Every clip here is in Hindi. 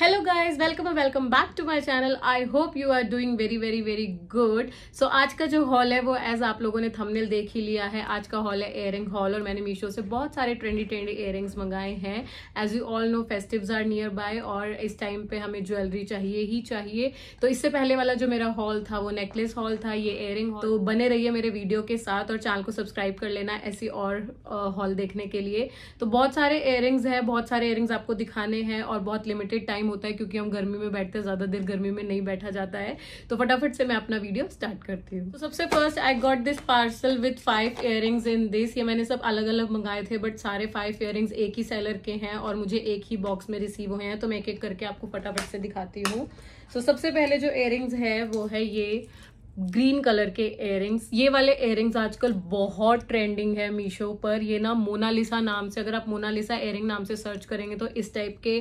हेलो गाइस वेलकम और welcome back to my channel I hope you are doing very very very good so आज का जो हॉल है वो एज आप लोगों ने थंबनेल देख ही लिया है आज का हॉल है एयरिंग हॉल और मैंने मीशो से बहुत सारे ट्रेंडी ट्रेंडी एयरिंग्स मंगाए हैं as you all know festives are nearby और इस टाइम पे हमें ज्वेलरी चाहिए ही चाहिए तो इससे पहले वाला जो मेरा हॉल था वो नेकलेस हॉल था ये एयरिंग तो बने रहिए मेरे वीडियो के साथ और चैनल को सब्सक्राइब कर लेना ऐसी और हॉल देखने के लिए तो बहुत सारे एयरिंग्स है बहुत सारे एयरिंग्स आपको दिखाने हैं और बहुत लिमिटेड टाइम टाइम होता है क्योंकि हम गर्मी में बैठते हैं ज़्यादा देर गर्मी में नहीं बैठा जाता है तो फटाफट से मैं अपना वीडियो स्टार्ट करती हूँ तो सबसे first I got this parcel with five ear in this ये मैंने सब अलग अलग मंगाए थे बट सारे फाइव इयर एक ही सेलर के हैं और मुझे एक ही बॉक्स में रिसीव हुए हैं तो मैं एक एक करके आपको फटाफट से दिखाती हूँ तो so, सबसे पहले जो इयर है वो है ये ग्रीन कलर के एयरिंग्स ये वाले एयरिंग्स आजकल बहुत ट्रेंडिंग है मीशो पर ये ना मोनालिसा नाम से अगर आप मोनालिसा एयरिंग नाम से सर्च करेंगे तो इस टाइप के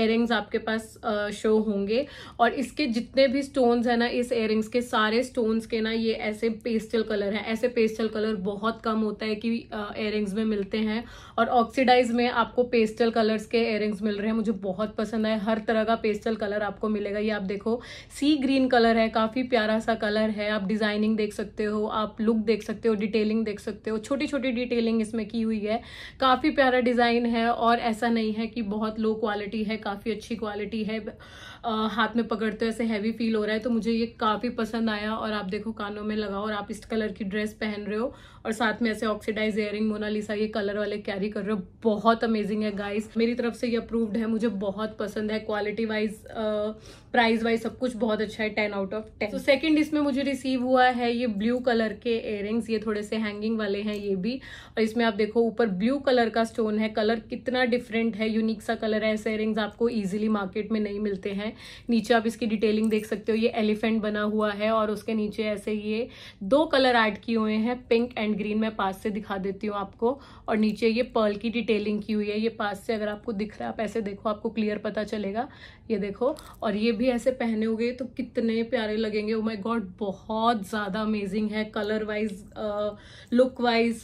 एयरिंग्स आपके पास शो होंगे और इसके जितने भी स्टोन्स हैं ना इस एयरिंग्स के सारे स्टोन्स के ना ये ऐसे पेस्टल कलर हैं ऐसे पेस्टल कलर बहुत कम होता है कि एयरिंग्स में मिलते हैं और ऑक्सीडाइज में आपको पेस्टल कलर्स के एयरिंग्स मिल रहे हैं मुझे बहुत पसंद आए हर तरह का पेस्टल कलर आपको मिलेगा ये आप देखो सी ग्रीन कलर है काफ़ी प्यारा सा कलर है है आप डिज़ाइनिंग देख सकते हो आप लुक देख सकते हो डिटेलिंग देख सकते हो छोटी छोटी डिटेलिंग इसमें की हुई है काफ़ी प्यारा डिज़ाइन है और ऐसा नहीं है कि बहुत लो क्वालिटी है काफ़ी अच्छी क्वालिटी है हाथ में पकड़ते तो ऐसे हैवी फील हो रहा है तो मुझे ये काफ़ी पसंद आया और आप देखो कानों में लगाओ और आप इस कलर की ड्रेस पहन रहे हो और साथ में ऐसे ऑक्सीडाइज एयरिंग मोनालिसा ये कलर वाले कैरी कर रहे हो बहुत अमेजिंग है गाइस मेरी तरफ से ये अप्रूव्ड है मुझे बहुत पसंद है क्वालिटी वाइज प्राइस वाइज सब कुछ बहुत अच्छा है टेन आउट ऑफ टेन तो सेकेंड इसमें मुझे रिसीव हुआ है ये ब्लू कलर के एयरिंग्स ये थोड़े से हैंगिंग वाले हैं ये भी और इसमें आप देखो ऊपर ब्लू कलर का स्टोन है कलर कितना डिफरेंट है यूनिक सा कलर है ऐसे एयरिंग्स आपको ईजिली मार्केट में नहीं मिलते हैं नीचे आप इसकी डिटेलिंग देख सकते हो ये एलिफेंट बना हुआ है और उसके नीचे ऐसे ये दो कलर ऐड किए हुए हैं पिंक एंड ग्रीन मैं पास से दिखा देती हूँ आपको और नीचे ये पर्ल की डिटेलिंग की हुई है ये पास से अगर आपको दिख रहा है आप ऐसे देखो आपको क्लियर पता चलेगा ये देखो और ये भी ऐसे पहने हुए तो कितने प्यारे लगेंगे ओ माई गॉड बहुत ज़्यादा अमेजिंग है colour wise look wise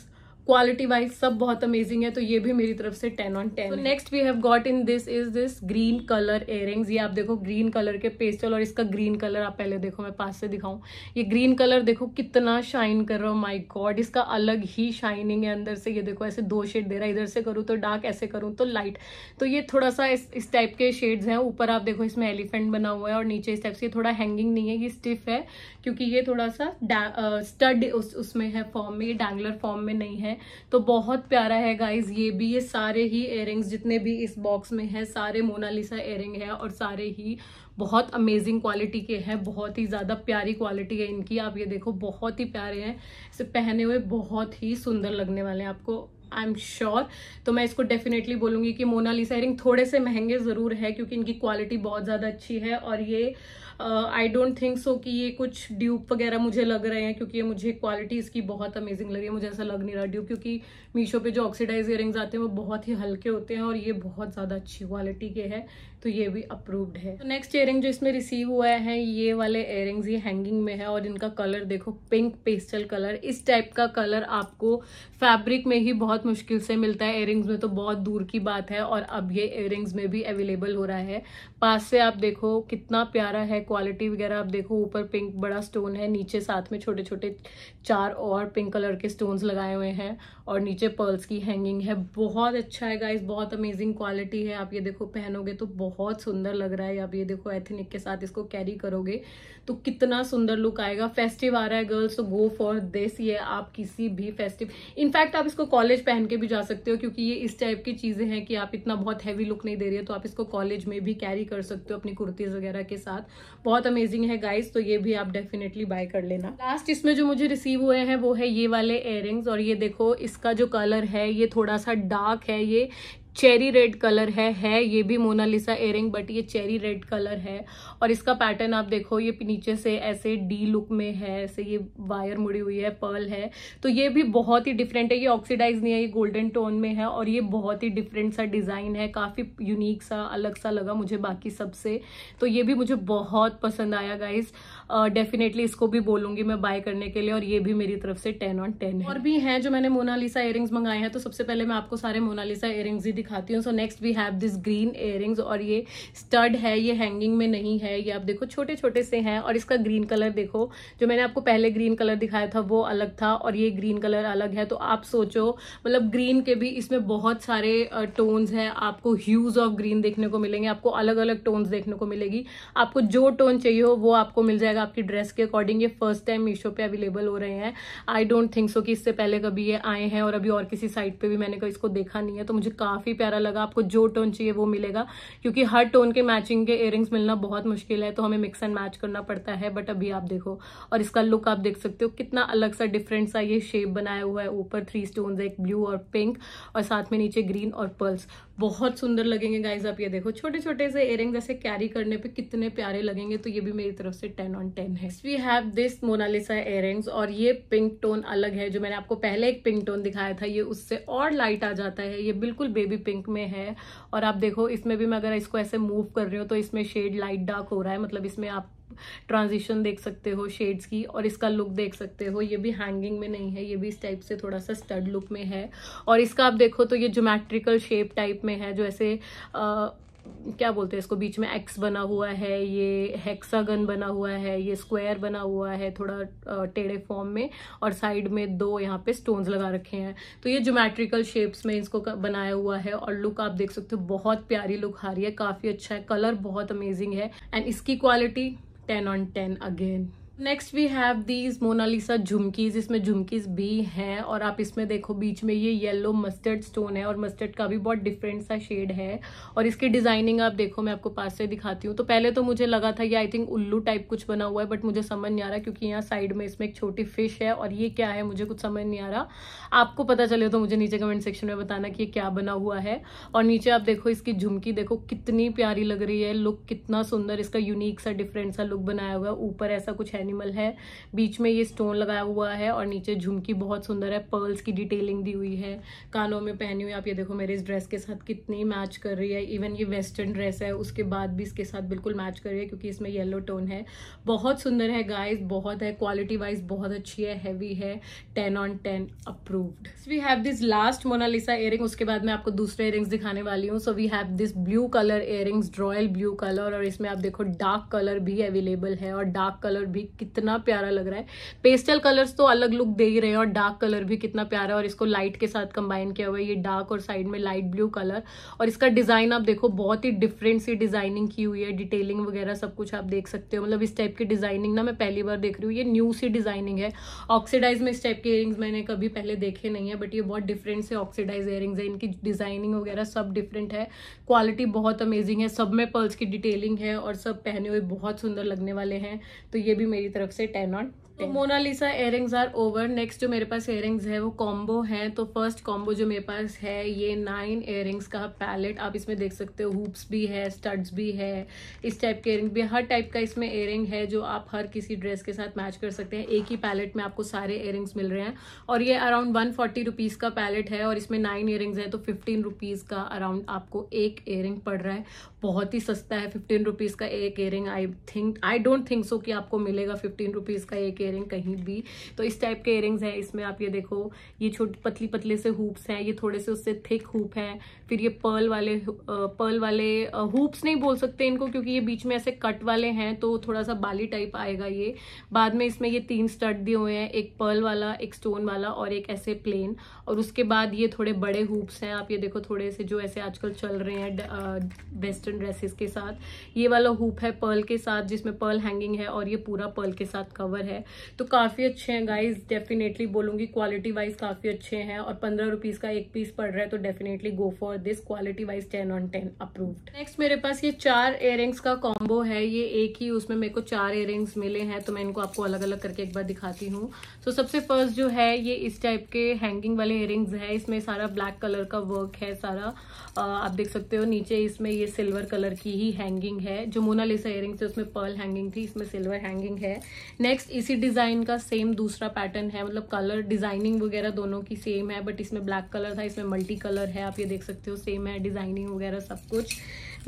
quality wise सब बहुत अमेजिंग है तो ये भी मेरी तरफ से ten on ten next we have got in this is this green colour ear ये आप देखो ग्रीन कलर के पेस्टल और इसका ग्रीन कलर आप पहले देखो मैं पास से दिखाऊं ये ग्रीन कलर देखो कितना शाइन कर रहा हूँ माई गॉड इसका अलग ही शाइनिंग है अंदर से ये देखो ऐसे दो शेड दे रहा है इधर से करूँ तो डार्क ऐसे करूँ तो लाइट तो ये थोड़ा सा इस, टाइप के शेड्स हैं ऊपर आप देखो इसमें एलिफेंट बना हुआ है और नीचे इस टाइप से थोड़ा हैंगिंग नहीं है ये स्टिफ है क्योंकि ये थोड़ा सा स्टड उसमें है फॉर्म में ये डैंगलर फॉर्म में नहीं है तो बहुत प्यारा है गाइज ये भी ये सारे ही एयरिंग्स जितने भी इस बॉक्स में है सारे मोनालिसा एयरिंग है और सारे ही बहुत अमेजिंग क्वालिटी के हैं बहुत ही ज़्यादा प्यारी क्वालिटी है इनकी आप ये देखो बहुत ही प्यारे हैं इसे पहने हुए बहुत ही सुंदर लगने वाले हैं आपको आई एम श्योर तो मैं इसको डेफिनेटली बोलूँगी कि मोनालिसा एयरिंग थोड़े से महंगे ज़रूर है क्योंकि इनकी क्वालिटी बहुत ज़्यादा अच्छी है और ये आई डोंट थिंक सो कि ये कुछ ड्यूब वगैरह मुझे लग रहे हैं क्योंकि ये मुझे क्वालिटी इसकी बहुत अमेजिंग लगी है मुझे ऐसा लग नहीं रहा ड्यूब क्योंकि मीशो पे जो ऑक्सीडाइज ईयरिंग्स आते हैं वो बहुत ही हल्के होते हैं और ये बहुत ज़्यादा अच्छी क्वालिटी के है तो ये भी अप्रूव्ड है नेक्स्ट नेक्स्ट इयरिंग जो इसमें रिसीव हुआ है ये वाले इयरिंग्स ये हैंगिंग में है और इनका कलर देखो पिंक पेस्टल कलर इस टाइप का कलर आपको फैब्रिक में ही बहुत मुश्किल से मिलता है इयरिंग्स में तो बहुत दूर की बात है और अब ये इयरिंग्स में भी अवेलेबल हो रहा है पास से आप देखो कितना प्यारा है क्वालिटी वगैरह आप देखो ऊपर पिंक बड़ा स्टोन है नीचे साथ में छोटे छोटे चार और पिंक कलर के स्टोन्स लगाए हुए हैं और नीचे पर्ल्स की हैंगिंग है बहुत अच्छा है गाइस बहुत अमेजिंग क्वालिटी है आप ये देखो पहनोगे तो बहुत सुंदर लग रहा है आप ये देखो एथनिक के साथ इसको कैरी करोगे तो कितना सुंदर लुक आएगा फेस्टिव आ रहा है गर्ल्स तो गो फॉर दिस ये आप किसी भी फेस्टिव इनफैक्ट आप इसको कॉलेज पहन के भी जा सकते हो क्योंकि ये इस टाइप की चीज़ें हैं कि आप इतना बहुत हैवी लुक नहीं दे रही है तो आप इसको कॉलेज में भी कैरी कर सकते हो अपनी कुर्तीज़ वगैरह के साथ बहुत अमेजिंग है गाइज तो ये भी आप डेफिनेटली बाय कर लेना लास्ट इसमें जो मुझे रिसीव हुए हैं वो है ये वाले इयर और ये देखो इस इसका जो कलर है ये थोड़ा सा डार्क है ये चेरी रेड कलर है है ये भी मोनालिसा एयरिंग बट ये चेरी रेड कलर है और इसका पैटर्न आप देखो ये नीचे से ऐसे डी लुक में है ऐसे ये वायर मुड़ी हुई है पर्ल है तो ये भी बहुत ही डिफरेंट है ये ऑक्सीडाइज नहीं है ये गोल्डन टोन में है और ये बहुत ही डिफरेंट सा डिज़ाइन है काफ़ी यूनिक सा अलग सा लगा मुझे बाकी सबसे तो ये भी मुझे बहुत पसंद आया गाइज़ डेफिनेटली इसको भी बोलूंगी मैं बाय करने के लिए और ये भी मेरी तरफ से टेन ऑन टेन और भी हैं जो मैंने मोनालिसा इयरिंग्स मंगाए हैं तो सबसे पहले मैं आपको सारे मोनालिसा इयरिंग्स ही दिखाती हूँ so next we have this green earrings और ये स्टड है ये हैंगिंग में नहीं है ये आप देखो छोटे छोटे से हैं और इसका ग्रीन कलर देखो जो मैंने आपको पहले ग्रीन कलर दिखाया था वो अलग था और ये ग्रीन कलर अलग है तो आप सोचो मतलब ग्रीन के भी इसमें बहुत सारे टोन्स हैं आपको ह्यूज ऑफ ग्रीन देखने को मिलेंगे आपको अलग अलग टोन्स देखने को मिलेगी आपको जो टोन चाहिए हो वो आपको मिल जाएगा जाएगा आपकी ड्रेस के अकॉर्डिंग ये फर्स्ट टाइम मीशो पे अवेलेबल हो रहे हैं आई डोंट थिंक सो कि इससे पहले कभी ये आए हैं और अभी और किसी साइट पे भी मैंने कभी इसको देखा नहीं है तो मुझे काफी प्यारा लगा आपको जो टोन चाहिए वो मिलेगा क्योंकि हर टोन के मैचिंग के इयर मिलना बहुत मुश्किल है तो हमें मिक्स एंड मैच करना पड़ता है बट अभी आप देखो और इसका लुक आप देख सकते हो कितना अलग सा डिफरेंट सा ये शेप बनाया हुआ है ऊपर थ्री स्टोन एक ब्लू और पिंक और साथ में नीचे ग्रीन और पर्ल्स बहुत सुंदर लगेंगे गाइज आप ये देखो छोटे छोटे से इयरिंग ऐसे कैरी करने पे कितने प्यारे लगेंगे तो ये भी मेरी तरफ से टेन ऑन टेन है we have this Monalisa earrings और ये पिंक टोन अलग है जो मैंने आपको पहले एक पिंक टोन दिखाया था ये उससे और लाइट आ जाता है ये बिल्कुल बेबी पिंक में है और आप देखो इसमें भी मैं अगर इसको ऐसे मूव कर रही हूँ तो इसमें शेड लाइट डार्क हो रहा है मतलब इसमें आप ट्रांजिशन देख सकते हो शेड्स की और इसका लुक देख सकते हो ये भी हैंगिंग में नहीं है ये भी इस टाइप से थोड़ा सा स्टड लुक में है और इसका आप देखो तो ये जोमेट्रिकल शेप टाइप में है जो ऐसे आ, क्या बोलते हैं इसको बीच में एक्स बना हुआ है ये हेक्सागन बना हुआ है ये स्क्वायर बना हुआ है थोड़ा टेढ़े फॉर्म में और साइड में दो यहाँ पे स्टोन्स लगा रखे हैं तो ये जोमेट्रिकल शेप्स में इसको बनाया हुआ है और लुक आप देख सकते हो बहुत प्यारी लुक आ रही है काफ़ी अच्छा है कलर बहुत अमेजिंग है एंड इसकी quality 10 on 10 again next we have these Monalisa झुमकीज इसमें झुमकीज भी हैं और आप इसमें देखो बीच में ये येलो मस्टर्ड स्टोन है और मस्टर्ड का भी बहुत डिफरेंट सा शेड है और इसकी डिजाइनिंग आप देखो मैं आपको पास से दिखाती हूँ तो पहले तो मुझे लगा था ये आई थिंक उल्लू टाइप कुछ बना हुआ है बट मुझे समझ नहीं आ रहा क्योंकि यहाँ साइड में इसमें एक छोटी फिश है और ये क्या है मुझे कुछ समझ नहीं आ रहा आपको पता चले तो मुझे नीचे कमेंट सेक्शन में बताना कि ये क्या बना हुआ है और नीचे आप देखो इसकी झुमकी देखो कितनी प्यारी लग रही है लुक कितना सुंदर इसका यूनिक सा डिफरेंट सा लुक बनाया हुआ है ऊपर ऐसा कुछ है एनिमल है बीच में ये स्टोन लगाया हुआ है और नीचे झुमकी बहुत सुंदर है पर्ल्स की डिटेलिंग दी हुई है कानों में पहनी हुई आप ये देखो मेरे इस ड्रेस के साथ कितनी मैच कर रही है इवन ये वेस्टर्न ड्रेस है उसके बाद भी इसके साथ बिल्कुल मैच कर रही है क्योंकि इसमें येलो टोन है बहुत सुंदर है गाइज बहुत है क्वालिटी वाइज बहुत अच्छी है हैवी है ten on ten approved we have this last Monalisa earring उसके बाद मैं आपको दूसरे इयरिंग्स दिखाने वाली हूँ so we have this blue colour earrings royal blue colour और इसमें आप देखो डार्क कलर भी अवेलेबल है और डार्क कलर भी कितना प्यारा लग रहा है पेस्टल कलर्स तो अलग लुक दे ही रहे हैं और डार्क कलर भी कितना प्यारा है और इसको लाइट के साथ कंबाइन किया हुआ है ये डार्क और साइड में लाइट ब्लू कलर और इसका डिज़ाइन आप देखो बहुत ही डिफरेंट सी डिज़ाइनिंग की हुई है डिटेलिंग वगैरह सब कुछ आप देख सकते हो मतलब इस टाइप की डिज़ाइनिंग ना मैं पहली बार देख रही हूँ ये न्यू सी डिज़ाइनिंग है ऑक्सीडाइज में इस टाइप के इयरिंग्स मैंने कभी पहले देखे नहीं है बट ये बहुत डिफरेंट से ऑक्सीडाइज इयरिंग्स है इनकी डिज़ाइनिंग वगैरह सब डिफरेंट है क्वालिटी बहुत अमेजिंग है सब में पर्ल्स की डिटेलिंग है और सब पहने हुए बहुत सुंदर लगने वाले हैं तो ये भी मेरी मेरी तरफ से टेन ऑन तो Monalisa earrings are over next जो मेरे पास एयरिंग्स है वो कॉम्बो है तो फर्स्ट कॉम्बो जो मेरे पास है ये नाइन एयरिंग्स का पैलेट आप इसमें देख सकते हो हुप्स भी है स्टड्स भी है इस टाइप के एयरिंग भी हर टाइप का इसमें एयरिंग है जो आप हर किसी ड्रेस के साथ मैच कर सकते हैं एक ही पैलेट में आपको सारे एयरिंग्स मिल रहे हैं और ये अराउंड वन फोर्टी का पैलेट है और इसमें नाइन एयरिंग्स है तो फिफ्टीन का अराउंड आपको एक एयरिंग पड़ रहा है बहुत ही सस्ता है फिफ्टीन रुपीज़ का एक earring I think I don't think so कि आपको मिलेगा फिफ्टीन रुपीज़ का एक एयरिंग कहीं भी तो इस टाइप के एयरिंग्स हैं इसमें आप ये देखो ये छोटे पतली पतले से हुप्स हैं ये थोड़े से उससे थिक हुप हैं फिर ये पर्ल वाले पर्ल वाले हुप्स नहीं बोल सकते इनको क्योंकि ये बीच में ऐसे कट वाले हैं तो थोड़ा सा बाली टाइप आएगा ये बाद में इसमें ये तीन स्टड दिए हुए हैं एक पर्ल वाला एक स्टोन वाला और एक ऐसे प्लेन और उसके बाद ये थोड़े बड़े हुप्स हैं आप ये देखो थोड़े से जो ऐसे आजकल चल रहे हैं वेस्ट वेस्टर्न ड्रेसेस के साथ ये वाला हुप है पर्ल के साथ जिसमें पर्ल हैंगिंग है और ये पूरा पर्ल के साथ कवर है तो काफ़ी अच्छे हैं गाइज डेफिनेटली बोलूंगी क्वालिटी वाइज काफ़ी अच्छे हैं और पंद्रह रुपीज़ का एक पीस पड़ रहा है तो definitely go for this quality wise ten on ten approved next मेरे पास ये चार इयर का कॉम्बो है ये एक ही उसमें मेरे को चार इयर मिले हैं तो मैं इनको आपको अलग अलग करके एक बार दिखाती हूँ तो so, सबसे फर्स्ट जो है ये इस टाइप के हैंगिंग वाले इयर है इसमें सारा ब्लैक कलर का वर्क है सारा आप देख सकते हो नीचे इसमें ये सिल्वर सिल्वर कलर की ही हैंगिंग है जो मोनालिसा इयरिंग थे उसमें पर्ल हैंगिंग थी इसमें सिल्वर हैंगिंग है नेक्स्ट इसी डिजाइन का सेम दूसरा पैटर्न है मतलब कलर डिजाइनिंग वगैरह दोनों की सेम है बट इसमें ब्लैक कलर था इसमें मल्टी कलर है आप ये देख सकते हो सेम है डिजाइनिंग वगैरह सब कुछ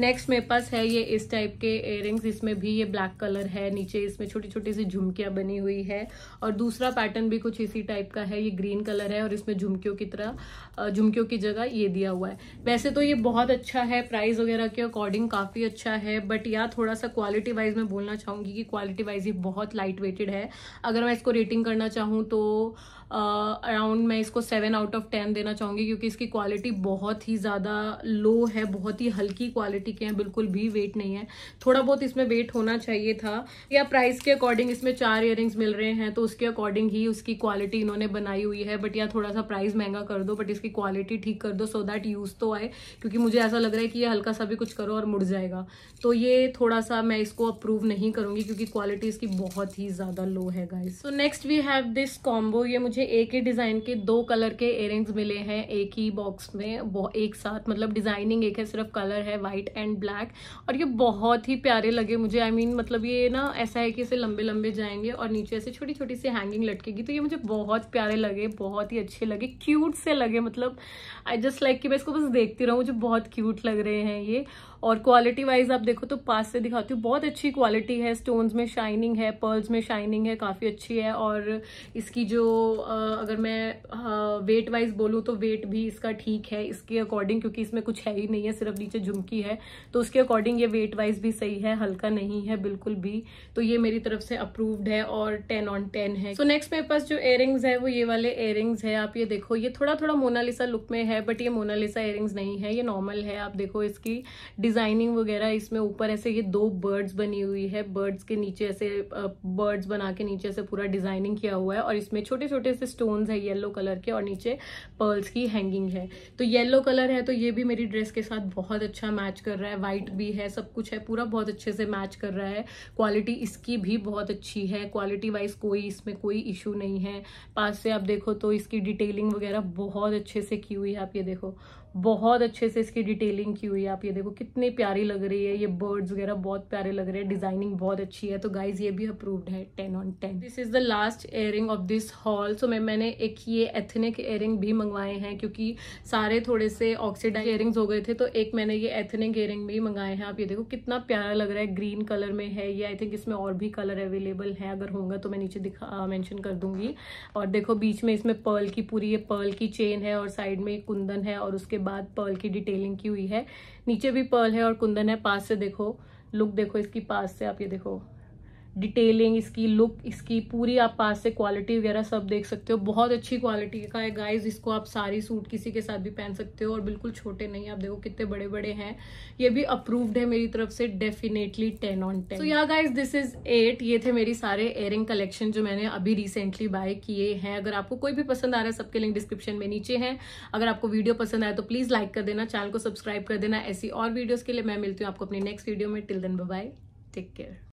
नेक्स्ट मेरे पास है ये इस टाइप के इयरिंग्स इसमें भी ये ब्लैक कलर है नीचे इसमें छोटी छोटी सी झुमकियां बनी हुई है और दूसरा पैटर्न भी कुछ इसी टाइप का है ये ग्रीन कलर है और इसमें झुमकियों की तरह झुमकियों की जगह ये दिया हुआ है वैसे तो ये बहुत अच्छा है प्राइस वगैरह के अकॉर्डिंग काफ़ी अच्छा है बट या थोड़ा सा क्वालिटी वाइज मैं बोलना चाहूंगी कि क्वालिटी वाइज ये बहुत लाइट वेटेड है अगर मैं इसको रेटिंग करना चाहूँ तो अराउंड मैं इसको सेवन आउट ऑफ टेन देना चाहूंगी क्योंकि इसकी क्वालिटी बहुत ही ज़्यादा लो है बहुत ही हल्की क्वालिटी के हैं बिल्कुल भी वेट नहीं है थोड़ा बहुत इसमें वेट होना चाहिए था या प्राइस के अकॉर्डिंग इसमें चार ईयरिंग्स मिल रहे हैं तो उसके अकॉर्डिंग ही उसकी क्वालिटी इन्होंने बनाई हुई है बट या थोड़ा सा प्राइस महंगा कर दो बट इसकी क्वालिटी ठीक कर दो सो दैट यूज़ तो आए क्योंकि मुझे ऐसा लग रहा है कि ये हल्का सा भी कुछ करो और मुड़ जाएगा तो ये थोड़ा सा मैं इसको अप्रूव नहीं करूँगी क्योंकि क्वालिटी इसकी बहुत ही ज़्यादा लो है guys so next we have this combo ये मुझे मुझे एक ही डिज़ाइन के दो कलर के एयरिंग्स मिले हैं एक ही बॉक्स में एक साथ मतलब डिज़ाइनिंग एक है सिर्फ कलर है वाइट एंड ब्लैक और ये बहुत ही प्यारे लगे मुझे आई I मीन mean, मतलब ये ना ऐसा है कि इसे लंबे लंबे जाएंगे और नीचे ऐसे छोटी छोटी सी हैंगिंग लटकेगी तो ये मुझे बहुत प्यारे लगे बहुत ही अच्छे लगे क्यूट से लगे मतलब आई जस्ट लाइक कि मैं इसको बस देखती रहूँ मुझे बहुत क्यूट लग रहे हैं ये और क्वालिटी वाइज आप देखो तो पास से दिखाती हूँ बहुत अच्छी क्वालिटी है स्टोन्स में शाइनिंग है पर्ल्स में शाइनिंग है काफ़ी अच्छी है और इसकी जो अगर मैं वेट वाइज बोलूँ तो वेट भी इसका ठीक है इसके अकॉर्डिंग क्योंकि इसमें कुछ है ही नहीं है सिर्फ नीचे झुमकी है तो उसके अकॉर्डिंग ये वेट वाइज भी सही है हल्का नहीं है बिल्कुल भी तो ये मेरी तरफ से अप्रूव्ड है और टेन ऑन टेन है सो नेक्स्ट मेरे पास जो एयरिंग्स है वो ये वाले एयरिंग्स है आप ये देखो ये थोड़ा थोड़ा मोनालिसा लुक में है बट ये मोनालिसा एयरिंग्स नहीं है ये नॉर्मल है आप देखो इसकी डिजाइनिंग वगैरह इसमें ऊपर ऐसे ये दो बर्ड्स बनी हुई है बर्ड्स के नीचे ऐसे बर्ड्स बना के नीचे ऐसे पूरा डिजाइनिंग किया हुआ है और इसमें छोटे छोटे से स्टोन्स है येलो कलर के और नीचे पर्ल्स की हैंगिंग है तो येलो कलर है तो ये भी मेरी ड्रेस के साथ बहुत अच्छा मैच कर रहा है व्हाइट भी है सब कुछ है पूरा बहुत अच्छे से मैच कर रहा है क्वालिटी इसकी भी बहुत अच्छी है क्वालिटी वाइज कोई इसमें कोई इशू नहीं है पास से आप देखो तो इसकी डिटेलिंग वगैरह बहुत अच्छे से की हुई है आप ये देखो बहुत अच्छे से इसकी डिटेलिंग की हुई है आप ये देखो कितनी प्यारी लग रही है ये बर्ड्स वगैरह बहुत प्यारे लग रहे हैं डिजाइनिंग बहुत अच्छी है तो गाइज ये भी अप्रूव्ड है ten on ten this is the last airing of this hall so मैं मैंने एक ये एथनिक एयरिंग भी मंगवाए हैं क्योंकि सारे थोड़े से ऑक्सीडाइज एयरिंग्स हो गए थे तो एक मैंने ये एथनिक एयरिंग भी मंगाए हैं आप ये देखो कितना प्यारा लग रहा है ग्रीन कलर में है ये आई थिंक इसमें और भी कलर अवेलेबल है अगर होगा तो मैं नीचे दिखा मैंशन कर दूंगी और देखो बीच में इसमें पर्ल की पूरी ये पर्ल की चेन है और साइड में कुंदन है और उसके बाद पर्ल की डिटेलिंग की हुई है नीचे भी पर्ल है और कुंदन है पास से देखो लुक देखो इसकी पास से आप ये देखो डिटेलिंग इसकी लुक इसकी पूरी आप पास से क्वालिटी वगैरह सब देख सकते हो बहुत अच्छी क्वालिटी का है गाइज इसको आप सारी सूट किसी के साथ भी पहन सकते हो और बिल्कुल छोटे नहीं आप देखो कितने बड़े बड़े हैं ये भी अप्रूव्ड है मेरी तरफ से डेफिनेटली टेन ऑन टेन तो yeah guys this is eight ये थे मेरी सारे एयरिंग कलेक्शन जो मैंने अभी रिसेंटली बाय किए हैं अगर आपको कोई भी पसंद आ रहा है सबके लिंक डिस्क्रिप्शन में नीचे है अगर आपको वीडियो पसंद आया तो प्लीज लाइक कर देना चैनल को सब्सक्राइब कर देना ऐसी और वीडियोज के लिए मैं मिलती हूँ आपको अपनी नेक्स्ट वीडियो में till then bye take care